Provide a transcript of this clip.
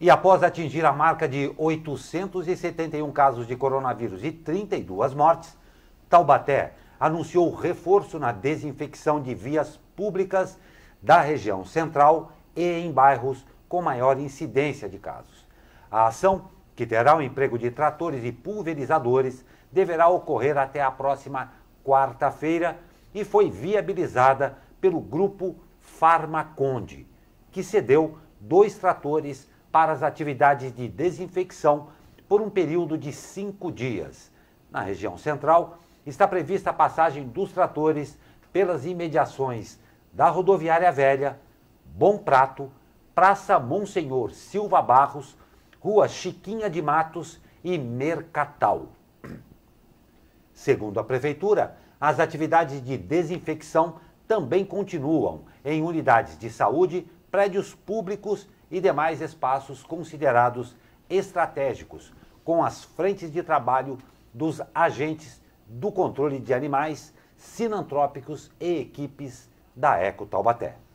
E após atingir a marca de 871 casos de coronavírus e 32 mortes, Taubaté anunciou reforço na desinfecção de vias públicas da região central e em bairros com maior incidência de casos. A ação, que terá o emprego de tratores e pulverizadores, deverá ocorrer até a próxima quarta-feira e foi viabilizada pelo grupo Farmaconde, que cedeu dois tratores para as atividades de desinfecção por um período de cinco dias. Na região central, está prevista a passagem dos tratores pelas imediações da Rodoviária Velha, Bom Prato, Praça Monsenhor Silva Barros, Rua Chiquinha de Matos e Mercatal. Segundo a Prefeitura, as atividades de desinfecção também continuam em unidades de saúde prédios públicos e demais espaços considerados estratégicos, com as frentes de trabalho dos agentes do controle de animais, sinantrópicos e equipes da Eco Taubaté.